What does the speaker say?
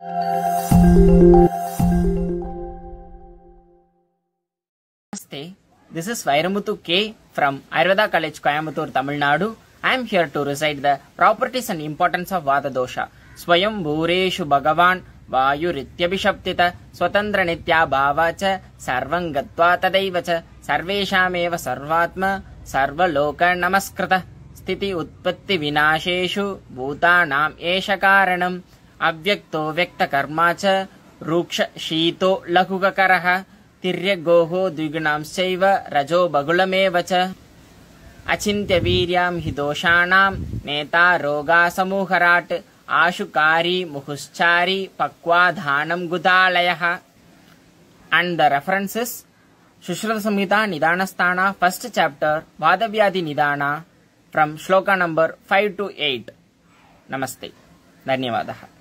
Namaste. This is Vairamuthu K from Ayurveda College Coimbatore, Tamil Nadu. I am here to recite the properties and importance of Vata Dosha. Swayam Bhureshu Bhagavan वायुरित्यभिशप्तित स्वतन्त्रनित्याभावा च सर्वम् गत्वा तदैव च सर्वेषामेव सर्वात्म सर्वलोकनमस्कृत स्थिति उत्पत्तिविनाशेषु भूतानाम् एष कारणम् अव्यक्तो व्यक्तकर्मा च रूक्ष शीतो लघुककरः तिर्यगोः द्विगुणांश्चैव रजो बहुलमेव च अचिन्त्यवीर्यां हि दोषाणां नेता रोगासमूहराट् आशुकारी मुहुश्चारी पक्वाधानं गुदालयः and the references Shushruta Samhita Nidana Sthana first chapter Vadavyadi Nidana from shloka number 5 to 8 Namaste धन्यवादः